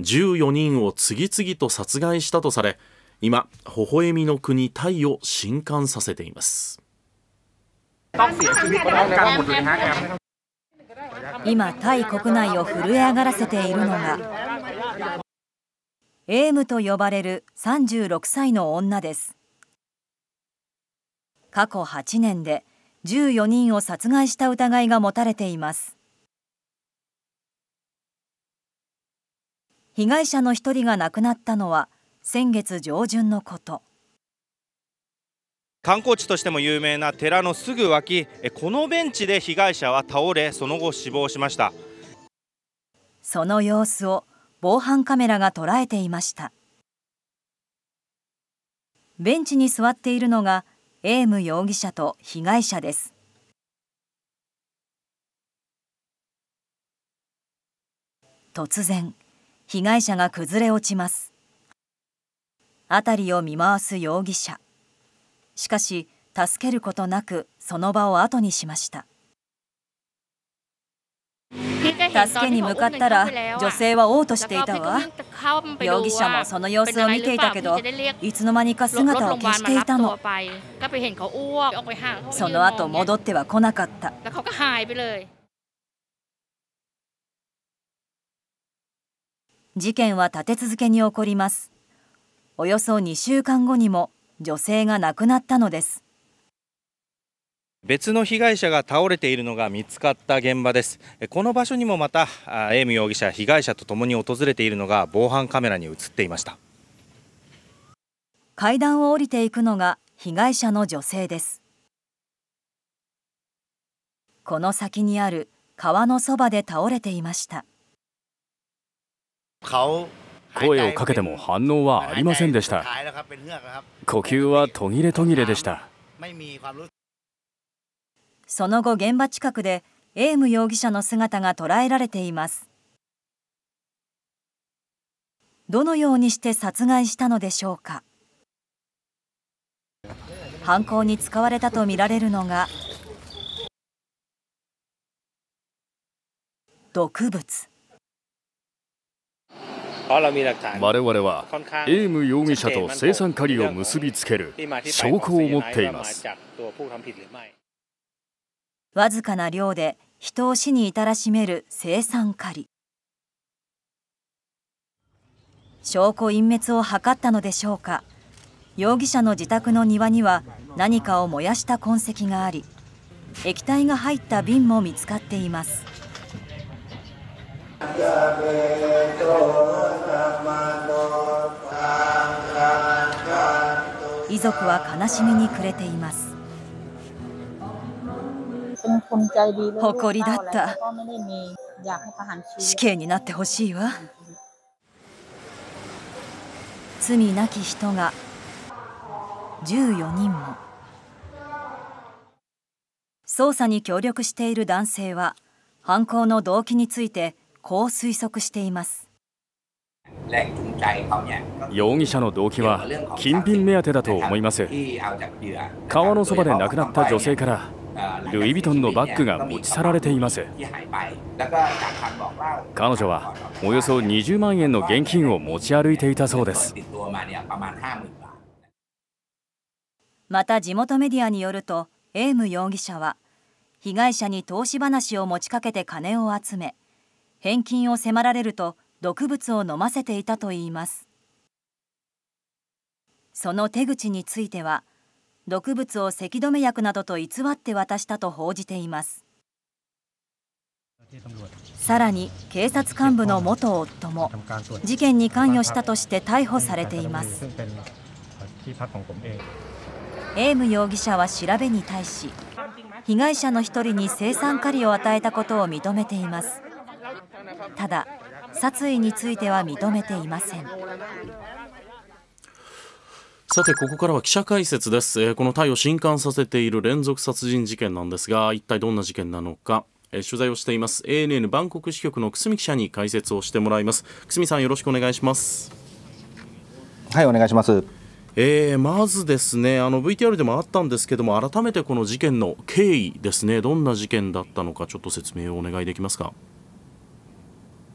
14人を次々と殺害したとされ今微笑みの国タイを震撼させています今タイ国内を震え上がらせているのがエームと呼ばれる36歳の女です過去8年で14人を殺害した疑いが持たれています被害者の1人が亡くなったのは先月上旬のこと。観光地としても有名な寺のすぐ脇このベンチで被害者は倒れその後死亡しましたその様子を防犯カメラが捉えていましたベンチに座っているのがエーム容疑者と被害者です突然被害者が崩れ落ちます辺りを見回す容疑者しかし助けることなくその場を後にしました助けに向かったら女性は嘔吐していたわ容疑者もその様子を見ていたけどいつの間にか姿を消していたのその後戻っては来なかった事件は立て続けに起こりますおよそ2週間後にも女性が亡くなったのです別の被害者が倒れているのが見つかった現場ですこの場所にもまたエイム容疑者被害者と共に訪れているのが防犯カメラに映っていました階段を降りていくのが被害者の女性ですこの先にある川のそばで倒れていました声をかけても反応はありませんでした呼吸は途切れ途切れでしたその後現場近くでエーム容疑者の姿が捉えられていますどのようにして殺害したのでしょうか犯行に使われたとみられるのが毒物。我々はエーム容疑者と生産狩りを結びつける証拠を持っていますわずかな量で人を死に至らしめる生産狩り証拠隠滅を図ったのでしょうか容疑者の自宅の庭には何かを燃やした痕跡があり液体が入った瓶も見つかっています。遺族は悲しみに暮れています誇りだった死刑になってほしいわ罪なき人が14人も捜査に協力している男性は犯行の動機についてこう推測しています容疑者の動機は金品目当てだと思います川のそばで亡くなった女性からルイ・ヴィトンのバッグが持ち去られています彼女はおよそ20万円の現金を持ち歩いていたそうですまた地元メディアによるとエーム容疑者は被害者に投資話を持ちかけて金を集め返金を迫られると毒物を飲ませていたといいますその手口については毒物を咳止め薬などと偽って渡したと報じていますさらに警察幹部の元夫も事件に関与したとして逮捕されていますエーム容疑者は調べに対し被害者の1人に青酸カリを与えたことを認めていますただ殺意については認めていません。さてここからは記者解説です、えー、このタイを震撼させている連続殺人事件なんですが一体どんな事件なのか、えー、取材をしています ANN バンコク支局の久住記者に解説をしてもらいます久住さんよろしくお願いしますはいお願いしますえー、まずですねあの VTR でもあったんですけども改めてこの事件の経緯ですねどんな事件だったのかちょっと説明をお願いできますか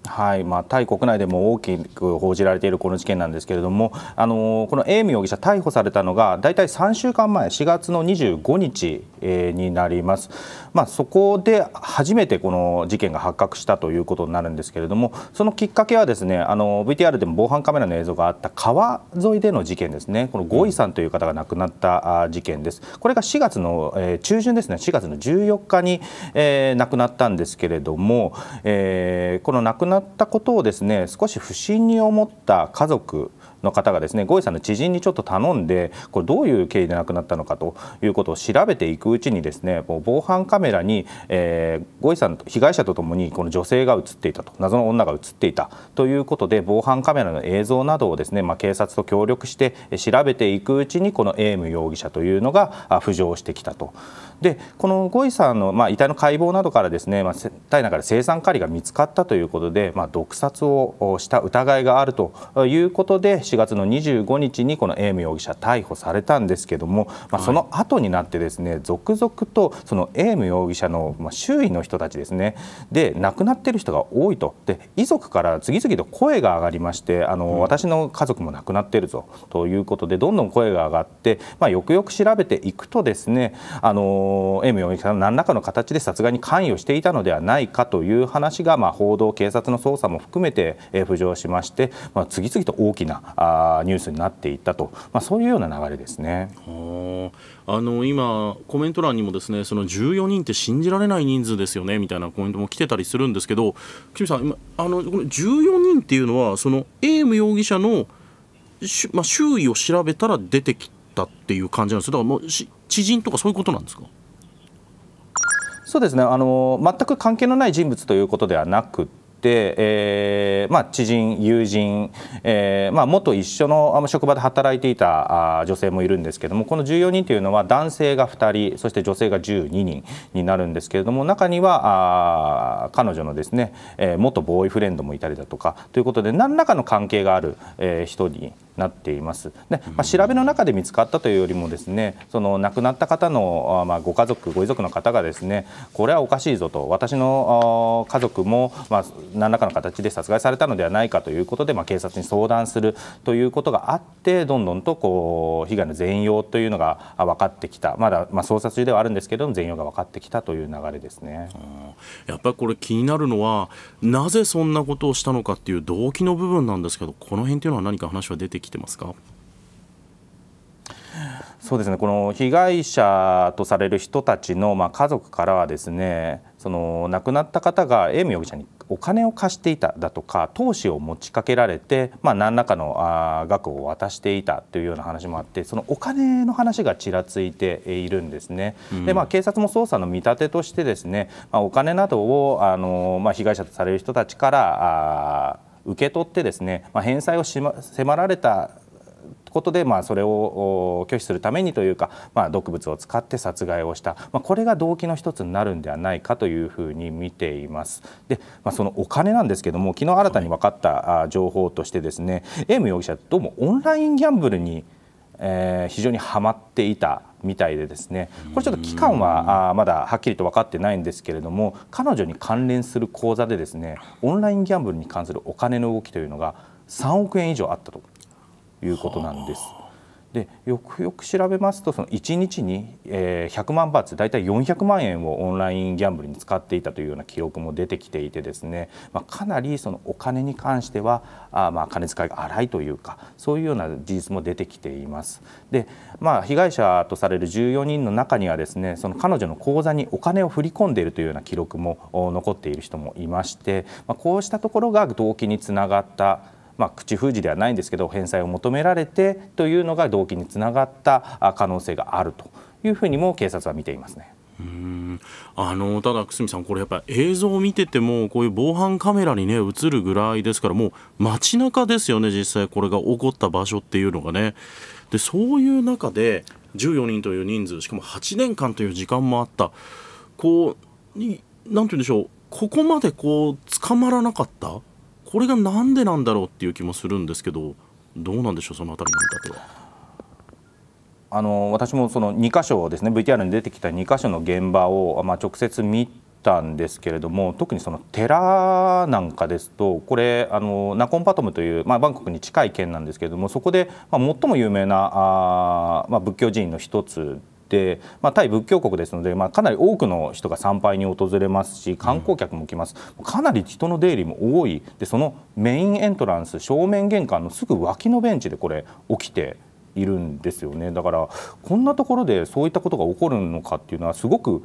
はいまあ、タイ国内でも大きく報じられているこの事件なんですけれども、あのこのエーム容疑者、逮捕されたのが大体3週間前、4月の25日、えー、になります。まあ、そこで初めてこの事件が発覚したということになるんですけれどもそのきっかけはですねあの VTR でも防犯カメラの映像があった川沿いでの事件ですねこのゴイさんという方が亡くなった事件ですこれが4月の、え中旬ですね4月の14日に、えー、亡くなったんですけれども、えー、この亡くなったことをですね少し不審に思った家族の方がですねゴイさんの知人にちょっと頼んでこれどういう経緯で亡くなったのかということを調べていくうちにですね防犯カメラに、えー、ゴイさんと被害者とともにこの女性が映っていたと謎の女が映っていたということで防犯カメラの映像などをですね、まあ、警察と協力して調べていくうちにこのエーム容疑者というのが浮上してきたと。でこのゴイさんの、まあ、遺体の解剖などからですね、まあ、体内から青酸カリが見つかったということで、まあ、毒殺をした疑いがあるということで4月の25日にこのエーム容疑者逮捕されたんですけども、まあ、その後になってですね、はい、続々とそのエーム容疑者の周囲の人たちですねで亡くなっている人が多いとで遺族から次々と声が上がりましてあの、うん、私の家族も亡くなっているぞということでどんどん声が上がって、まあ、よくよく調べていくとですねあのエーム容疑者の何らかの形で殺害に関与していたのではないかという話が、まあ、報道警察の捜査も含めて浮上しまして、まあ、次々と大きなあニュースになっていったと、まあ、そういうような流れですね。あの今コメント欄にもですねその14人って信じられない人数ですよねみたいなコメントも来てたりするんですけど清水さん今あのこの14人っていうのはそのエーム容疑者の、まあ、周囲を調べたら出てきたっていう感じなんですだからもう知人とかそういうことなんですかそうですねあの全く関係のない人物ということではなくて、えーまあ、知人、友人、えーまあ、元一緒の職場で働いていた女性もいるんですけどもこの14人というのは男性が2人そして女性が12人になるんですけれども中にはあ彼女のですね、えー、元ボーイフレンドもいたりだとかということで何らかの関係がある、えー、人になっています。で、まあ、調べの中で見つかったというよりもですね、その亡くなった方のまあ、ご家族ご遺族の方がですね、これはおかしいぞと私の家族もまあ、何らかの形で殺害されたのではないかということでまあ、警察に相談するということがあって、どんどんとこう被害の全容というのが分かってきた。まだまあ、捜査中ではあるんですけども、全容が分かってきたという流れですね。やっぱりこれ気になるのはなぜそんなことをしたのかっていう動機の部分なんですけど、この辺っていうのは何か話は出てきてますかそうですねこの被害者とされる人たちの、まあ、家族からはですねその亡くなった方がエーム容疑者にお金を貸していただとか投資を持ちかけられて、まあ、何らかのあ額を渡していたというような話もあってそのお金の話がちらついているんですね。うん、でまあ、警察も捜査の見立てとしてですね、まあ、お金などをあの、まあ、被害者とされる人たちからあ受け取ってですね、まあ、返済をし、ま、迫られたことで、まあ、それを拒否するためにというか、まあ、毒物を使って殺害をした、まあ、これが動機の一つになるんではないかというふうに見ています。で、まあ、そのお金なんですけども昨日新たに分かった情報としてですねエーム容疑者どうもオンラインギャンブルに、えー、非常にはまっていたみたいでですねこれちょっと期間はまだはっきりと分かってないんですけれども彼女に関連する口座でですねオンラインギャンブルに関するお金の動きというのが3億円以上あったということなんです。でよくよく調べますとその1日に、100万バーツ大体400万円をオンラインギャンブルに使っていたというような記録も出てきていてですね、まあ、かなりそのお金に関してはあまあ金遣いが荒いというかそういうような事実も出てきています。でまあ、被害者とされる14人の中にはですねその彼女の口座にお金を振り込んでいるというような記録も残っている人もいまして、まあ、こうしたところが動機につながったまあ、口封じではないんですけど返済を求められてというのが動機につながった可能性があるというふうにも警察は見ていますね。うんあのただ、久住さん、これやっぱ映像を見てても、こういう防犯カメラにね映るぐらいですから、もう街中ですよね、実際、これが起こった場所っていうのがね。でそういう中で、14人という人数、しかも8年間という時間もあった、こう、になんていうんでしょう、ここまでこう捕まらなかったこれがなんでなんだろうっていう気もするんですけどどうなんでしょうそのあたりの見立ては。あの私もその2箇所ですね VTR に出てきた2箇所の現場を、まあ、直接見たんですけれども特にその寺なんかですとこれあのナコンパトムという、まあ、バンコクに近い県なんですけれどもそこで、まあ、最も有名なあ、まあ、仏教寺院の一つ、まあ、対仏教国ですので、まあ、かなり多くの人が参拝に訪れますし観光客も来ます、かなり人の出入りも多いでそのメインエントランス正面玄関のすぐ脇のベンチでこれ起きているんですよねだからこんなところでそういったことが起こるのかっていうのはすごく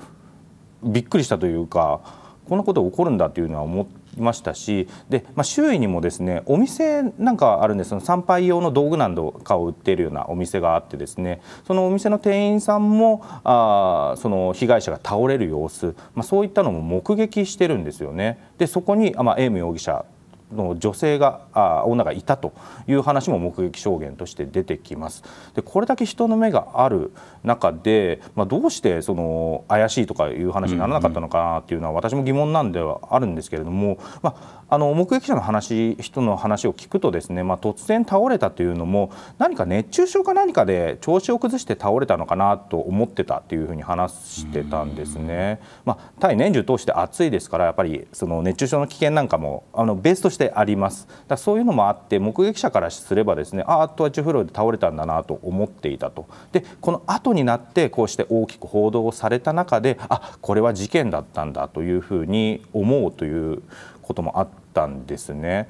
びっくりしたというかこんなことが起こるんだっていうのは思っいましたしで、まあ、周囲にもですねお店なんかあるんですその参拝用の道具などかを売っているようなお店があってですねそのお店の店員さんもあその被害者が倒れる様子、まあ、そういったのも目撃してるんですよね。でそこに、まあ、エイム容疑者の女性があ女がいたという話も目撃証言として出てきますでこれだけ人の目がある中で、まあ、どうしてその怪しいとかいう話にならなかったのかなっていうのは私も疑問なんではあるんですけれども、まあ、あの目撃者の話人の話を聞くとですね、まあ、突然倒れたというのも何か熱中症か何かで調子を崩して倒れたのかなと思ってたというふうに話してたんですね。まあ、対年中通して暑いですからやっぱりその熱中症の危険なんかもあのベースとしてしてありますだそういうのもあって目撃者からすればですねああアットアチフロイで倒れたんだなと思っていたとでこの後になってこうして大きく報道をされた中であこれは事件だったんだというふうに思うということもあってたんですね。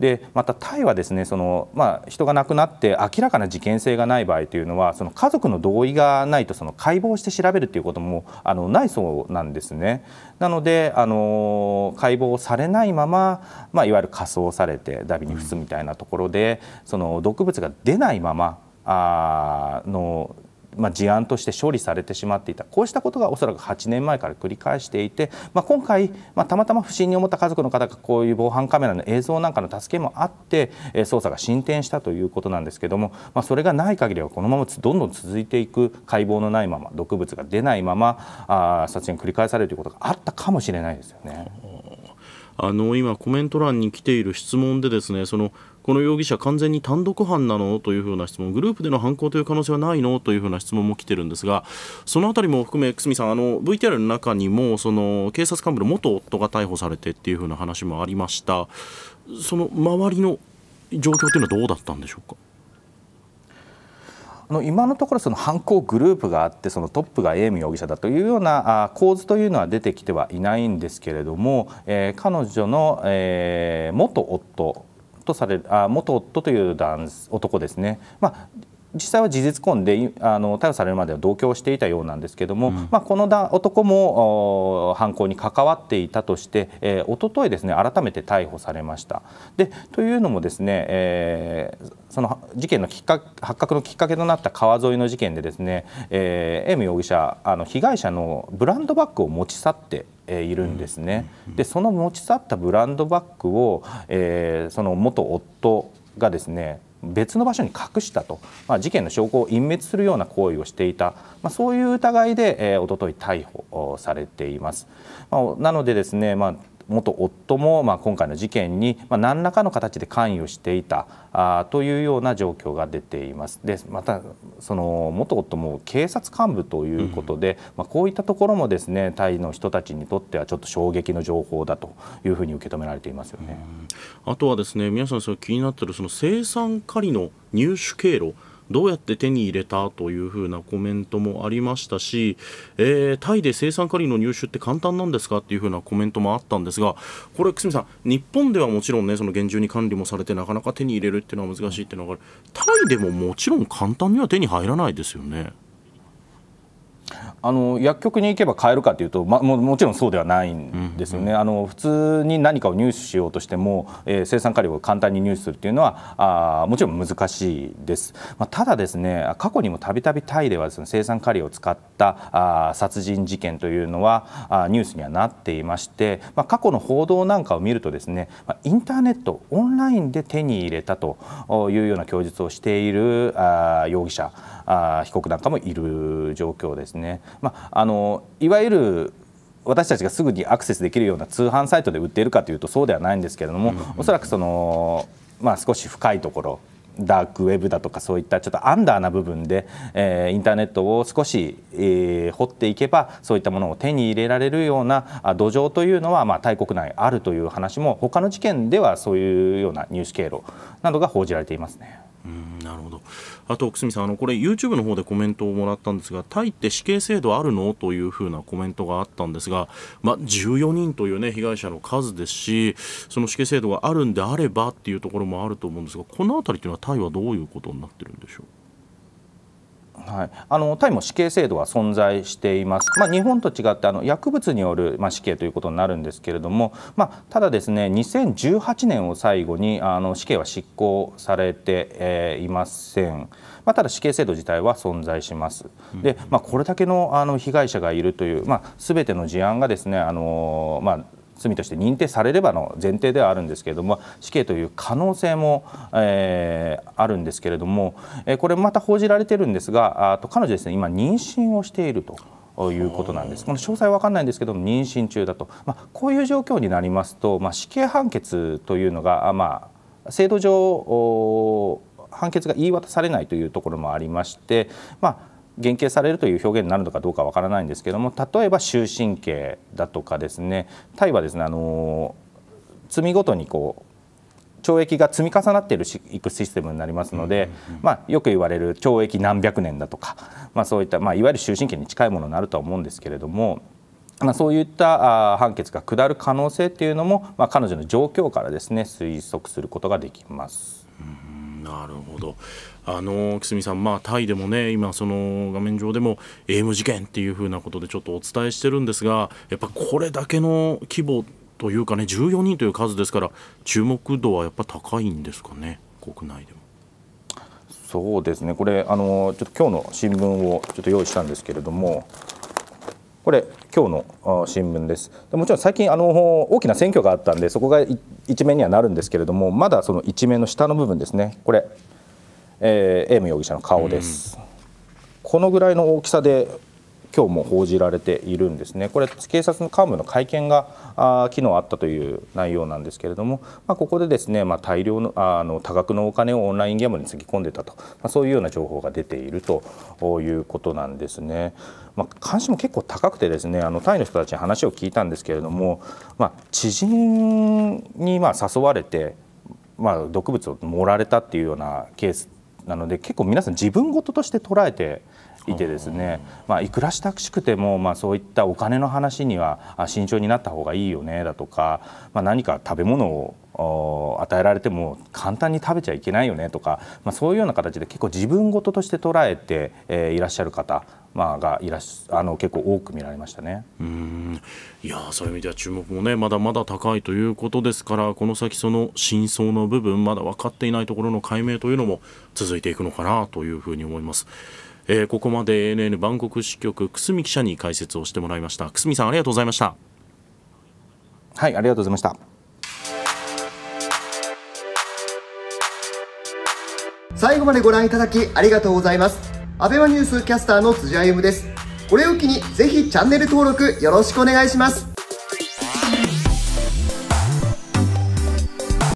でまたタイはですねその、まあ、人が亡くなって明らかな事件性がない場合というのはその家族の同意がないとその解剖して調べるということもあのないそうなんですね。なのであの解剖されないまま、まあ、いわゆる火葬されてダビに付すみたいなところで、うん、その毒物が出ないままあのまあ、事案として処理されてしまっていたこうしたことがおそらく8年前から繰り返していて、まあ、今回、まあ、たまたま不審に思った家族の方がこういう防犯カメラの映像なんかの助けもあって、え捜査が進展したということなんですけども、まあ、それがない限りはこのままどんどん続いていく解剖のないまま毒物が出ないままあ殺人繰り返されるということがあったかもしれないですよね。あの今コメント欄に来ている質問でですねそのこの容疑者完全に単独犯なのというふうな質問グループでの犯行という可能性はないのというふうな質問も来てるんですがその辺りも含め久住さんあの VTR の中にもその警察幹部の元夫が逮捕されてっていうふうな話もありましたその周りの状況というのはどうだったんでしょうか。あの今のところその犯行グループがあってそのトップがエーム容疑者だというような構図というのは出てきてはいないんですけれども、え彼女の、え元夫とされあ元夫という男男ですね、まあ、実際は事実婚であの逮捕されるまでは同居をしていたようなんですけども、うん、まあ、この男も犯行に関わっていたとして、えー、一昨日ですね改めて逮捕されました。でというのもですね、えー、その事件のきっか発覚のきっかけとなった川沿いの事件でですね、えー、エム容疑者あの被害者のブランドバッグを持ち去っているんですね。でその持ち去ったブランドバッグを、えー、その元夫がですね別の場所に隠したと、まあ、事件の証拠を隠滅するような行為をしていた、まあ、そういう疑いで、えー、おととい逮捕されています、まあ、なのでですね、まあ、元夫もまあ今回の事件にまあ何らかの形で関与していたあというような状況が出ています。でまたその元夫も警察幹部ということで、うん、まあこういったところもですねタイの人たちにとってはちょっと衝撃の情報だというふうに受け止められていますよね。あとはですね皆さんそれ気になっているその生産狩りの入手経路どうやって手に入れたというふうなコメントもありましたし、えー、タイで生産カリの入手って簡単なんですかっていうふうなコメントもあったんですがこれ、久住さん日本ではもちろんねその厳重に管理もされてなかなか手に入れるっていうのは難しいっていうのがタイでももちろん簡単には手に入らないですよね。あの薬局に行けば買えるかというと、ま、ももちろんそうではないんですよね、うんうん、あの普通に何かを入手しようとしても、えー、生産カリを簡単に入手するというのはあもちろん難しいです、まあ、ただですね過去にもたびたびタイではです、ね、生産カリを使ったあ殺人事件というのはあニュースにはなっていまして、まあ、過去の報道なんかを見るとですね、まあ、インターネットオンラインで手に入れたというような供述をしているあ容疑者あ被告なんかもいる状況ですね。まあ、あのいわゆる私たちがすぐにアクセスできるような通販サイトで売っているかというとそうではないんですけれども、うんうん、おそらくその、まあ、少し深いところダークウェブだとかそういったちょっとアンダーな部分で、えー、インターネットを少し、えー、掘っていけばそういったものを手に入れられるような土壌というのは、まあ、タイ国内あるという話も他の事件ではそういうような入手経路などが報じられていますね。なるほどあと、久住さんあのこれ YouTube の方でコメントをもらったんですがタイって死刑制度あるのというふうなコメントがあったんですが、まあ、14人という、ね、被害者の数ですしその死刑制度があるんであればっていうところもあると思うんですがこの辺りというのはタイはどういうことになってるんでしょうはい、あのタイも死刑制度は存在しています、まあ、日本と違ってあの薬物による、まあ、死刑ということになるんですけれども、まあ、ただですね2018年を最後にあの死刑は執行されて、えー、いません、まあ、ただ死刑制度自体は存在します、で、まあ、これだけのあの被害者がいるという、まあ、全ての事案がですねあの、まあ、罪として認定されればの前提ではあるんですけれども死刑という可能性も、えー、あるんですけれども、えー、これまた報じられているんですがあと彼女ですね今妊娠をしていると。いうことなんですこの詳細は分かんないんですけども妊娠中だと、まあ、こういう状況になりますと、まあ、死刑判決というのが、まあ、制度上判決が言い渡されないというところもありまして、まあ言及されるという表現になるのかどうかわからないんですけども例えば終身刑だとかですねタイはですねあの罪ごとにこう懲役が積み重なっているしいくシステムになりますので、まあ、よく言われる懲役何百年だとか、まあ、そういった、まあ、いわゆる終身刑に近いものになるとは思うんですけれども。まあ、そういったあ判決が下る可能性というのも、まあ、彼女の状況からですね推測することができます。うんなるほどあの久住さん、まあ、タイでもね今その画面上でもエイム事件っていうふうなことでちょっとお伝えしてるんですがやっぱこれだけの規模というかね14人という数ですから注目度はやっぱ高いんですかね国内でも。そうですねこれあのちょっと今日の新聞をちょっと用意したんですけれどもこれ今日の新聞ですもちろん最近あの大きな選挙があったんでそこが一面にはなるんですけれどもまだその一面の下の部分ですねこれ、えー、エーム容疑者の顔です、このぐらいの大きさで今日も報じられているんですね、これ、警察の幹部の会見があ昨日あったという内容なんですけれども、まあ、ここでですね、まあ、大量のあの多額のお金をオンラインゲームにつぎ込んでたと、まあ、そういうような情報が出ているということなんですね。まあ、関心も結構高くてですねあのタイの人たちに話を聞いたんですけれども、まあ、知人にまあ誘われて、まあ、毒物を盛られたっていうようなケースなので結構皆さん自分事として捉えていてですね、まあ、いくら親しくても、まあ、そういったお金の話には慎重になった方がいいよねだとか、まあ、何か食べ物を与えられても簡単に食べちゃいけないよねとか、まあ、そういうような形で結構自分事として捉えて、えー、いらっしゃる方、まあ、がいらっしあの結構多く見られましたねうんいやそういう意味では注目も、ね、まだまだ高いということですからこの先、その真相の部分まだ分かっていないところの解明というのも続いていくのかなというふうに思います。えー、ここまで ANN バンコク支局久住記者に解説をしてもらいました久住さんありがとうございましたはいありがとうございました最後までご覧いただきありがとうございますアベマニュースキャスターの辻歩ですこれを機にぜひチャンネル登録よろしくお願いします